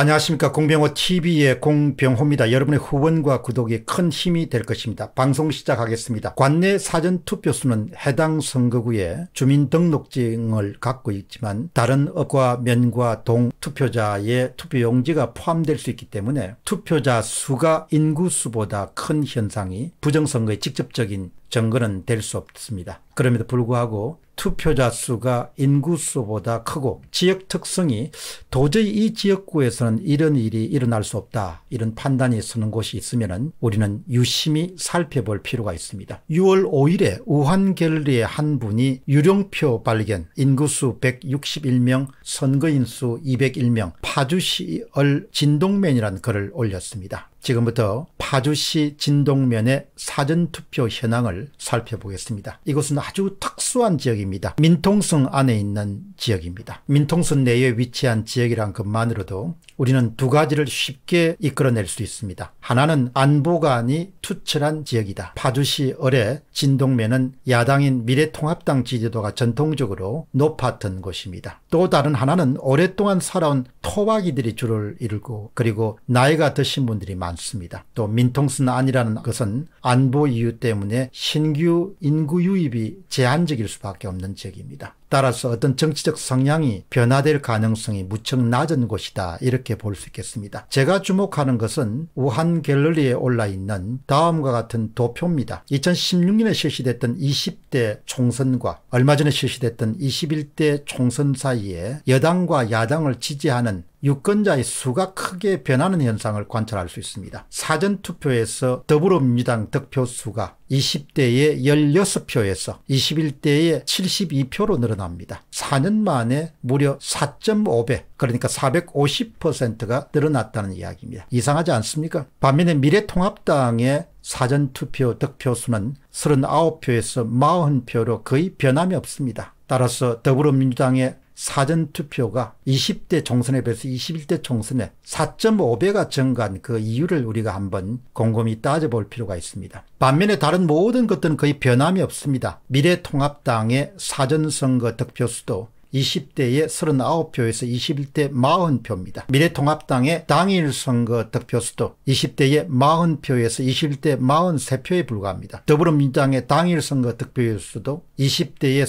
안녕하십니까. 공병호 TV의 공병호입니다. 여러분의 후원과 구독이 큰 힘이 될 것입니다. 방송 시작하겠습니다. 관내 사전 투표수는 해당 선거구에 주민등록증을 갖고 있지만 다른 업과 면과 동 투표자의 투표용지가 포함될 수 있기 때문에 투표자 수가 인구수보다 큰 현상이 부정선거의 직접적인 증거는 될 수 없습니다. 그럼에도 불구하고 투표자 수가 인구수보다 크고 지역 특성이 도저히 이 지역구에서는 이런 일이 일어날 수 없다. 이런 판단이 서는 곳이 있으면 우리는 유심히 살펴볼 필요가 있습니다. 6월 5일에 우한갤리의한 분이 유령표 발견, 인구수 161명, 선거인수 201명, 파주시을 진동면이라는 글을 올렸습니다. 지금부터 파주시 진동면의 사전투표 현황을 살펴보겠습니다. 이곳은 아주 특수한 지역입니다. 민통성 안에 있는 지역입니다. 민통성 내에 위치한 지역이란 것만으로도 우리는 두 가지를 쉽게 이끌어낼 수 있습니다. 하나는 안보관이 투철한 지역이다. 파주시 어뢰 진동면은 야당인 미래통합당 지지도가 전통적으로 높았던 곳입니다. 또 다른 하나는 오랫동안 살아온 토박이들이 줄을 이루고 그리고 나이가 드신 분들이 많습니다. 또 민통선 아니라는 것은 안보 이유 때문에 신규 인구 유입이 제한적일 수밖에 없는 지역입니다. 따라서 어떤 정치적 성향이 변화될 가능성이 무척 낮은 곳이다 이렇게 볼 수 있겠습니다. 제가 주목하는 것은 우한 갤러리에 올라 있는 다음과 같은 도표입니다. 2016년에 실시됐던 20대 총선과 얼마 전에 실시됐던 21대 총선 사이에 여당과 야당을 지지하는 유권자의 수가 크게 변하는 현상을 관찰할 수 있습니다. 사전투표에서 더불어민주당 득표수가 20대에 16표에서 21대에 72표로 늘어납니다. 4년 만에 무려 4.5배 그러니까 450%가 늘어났다는 이야기입니다. 이상하지 않습니까? 반면에 미래통합당의 사전투표 득표수는 39표에서 40표로 거의 변함이 없습니다. 따라서 더불어민주당의 사전투표가 20대 총선에 비해서 21대 총선에 4.5배가 증가한 그 이유를 우리가 한번 곰곰이 따져볼 필요가 있습니다. 반면에 다른 모든 것들은 거의 변함이 없습니다. 미래통합당의 사전선거 득표수도 2 0대의 39표에서 21대 40표입니다. 미래통합당의 당일 선거 득표수도 2 0대의 40표에서 21대 43표에 불과합니다. 더불어민주당의 당일 선거 득표수도 20대에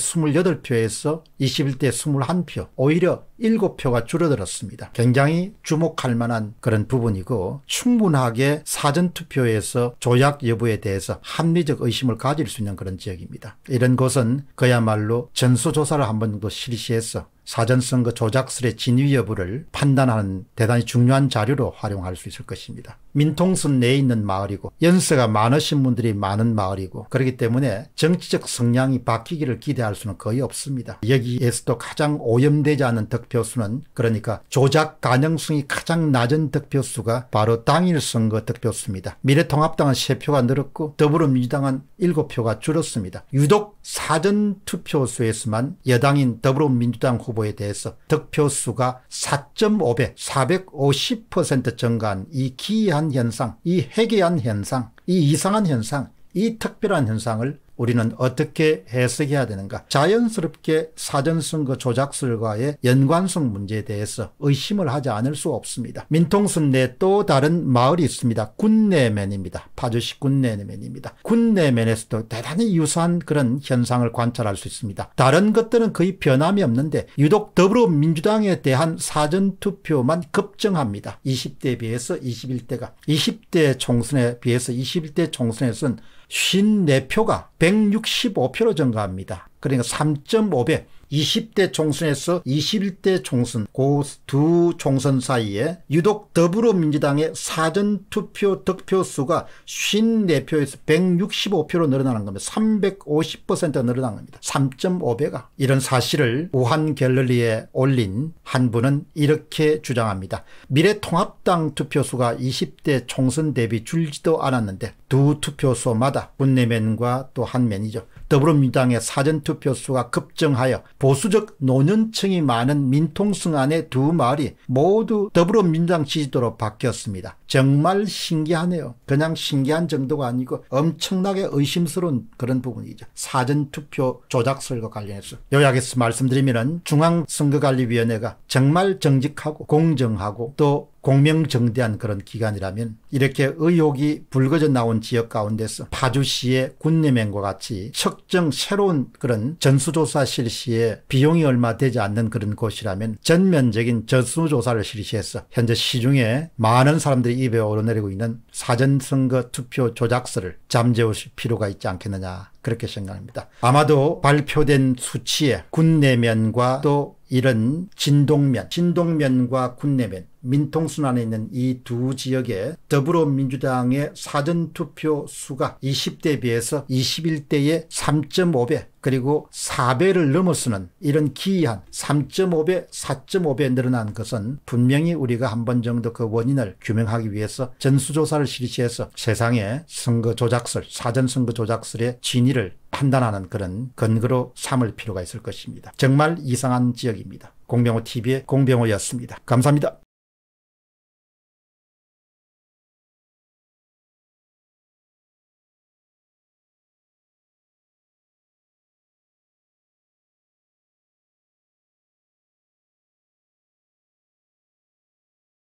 28표에서 21대 21표, 오히려 7표가 줄어들었습니다. 굉장히 주목할 만한 그런 부분이고 충분하게 사전투표에서 조약 여부에 대해서 합리적 의심을 가질 수 있는 그런 지역입니다. 이런 곳은 그야말로 전수조사를 한 번 정도 실시해서 사전선거 조작설의 진위 여부를 판단하는 대단히 중요한 자료로 활용할 수 있을 것입니다. 민통선 내에 있는 마을이고 연세가 많으신 분들이 많은 마을이고 그렇기 때문에 정치적 성향이 바뀌기를 기대할 수는 거의 없습니다. 여기에서도 가장 오염되지 않은 득표수는 그러니까 조작 가능성이 가장 낮은 득표수가 바로 당일 선거 득표수입니다. 미래통합당은 3표가 늘었고 더불어민주당은 7표가 줄었습니다. 유독 사전투표수에서만 여당인 더불어민주당 후보에 대해서 득표수가 4.5배 450% 증가한 이 기이한 기이한 현상, 이 해괴한 현상, 이 이상한 현상, 이 특별한 현상을 우리는 어떻게 해석해야 되는가 자연스럽게 사전선거 조작설과의 연관성 문제에 대해서 의심을 하지 않을 수 없습니다. 민통선 내 또 다른 마을이 있습니다. 군내면입니다. 파주시 군내면입니다. 군내면에서도 대단히 유사한 그런 현상을 관찰할 수 있습니다. 다른 것들은 거의 변함이 없는데 유독 더불어민주당에 대한 사전투표만 급증합니다. 20대에 비해서 21대가 20대 총선에 비해서 21대 총선에서는 54표가 165표로 증가합니다. 그러니까 3.5배. 20대 총선에서 21대 총선 그 두 총선 사이에 유독 더불어민주당의 사전투표 득표수가 54표에서 165표로 늘어나는 겁니다. 350% 늘어난 겁니다. 3.5배가. 이런 사실을 우한 갤러리에 올린 한 분은 이렇게 주장합니다. 미래통합당 투표수가 20대 총선 대비 줄지도 않았는데 두 투표소마다 군내면과 또 한 면이죠. 더불어민주당의 사전투표 수가 급증하여 보수적 노년층이 많은 민통승 안의 두 마을이 모두 더불어민주당 지지도로 바뀌었습니다. 정말 신기하네요. 그냥 신기한 정도가 아니고 엄청나게 의심스러운 그런 부분이죠. 사전투표 조작설과 관련해서 요약해서 말씀드리면 중앙선거관리위원회가 정말 정직하고 공정하고 또 공명정대한 그런 기간이라면 이렇게 의혹이 불거져 나온 지역 가운데서 파주시의 군내면과 같이 척정 새로운 그런 전수조사 실시에 비용이 얼마 되지 않는 그런 곳이라면 전면적인 전수조사를 실시해서 현재 시중에 많은 사람들이 입에 오르내리고 있는 사전선거 투표 조작서를 잠재우실 필요가 있지 않겠느냐 그렇게 생각합니다. 아마도 발표된 수치에 군 내면과 또 이런 진동면, 진동면과 군 내면, 민통순환에 있는 이 두 지역에 더불어민주당의 사전투표 수가 20대 비해서 21대의 3.5배, 그리고 4배를 넘어서는 이런 기이한 3.5배, 4.5배 늘어난 것은 분명히 우리가 한 번 정도 그 원인을 규명하기 위해서 전수조사를 실시해서 세상의 선거 조작설, 사전 선거 조작설의 진위를 판단하는 그런 근거로 삼을 필요가 있을 것입니다. 정말 이상한 지역입니다. 공병호 TV의 공병호였습니다. 감사합니다.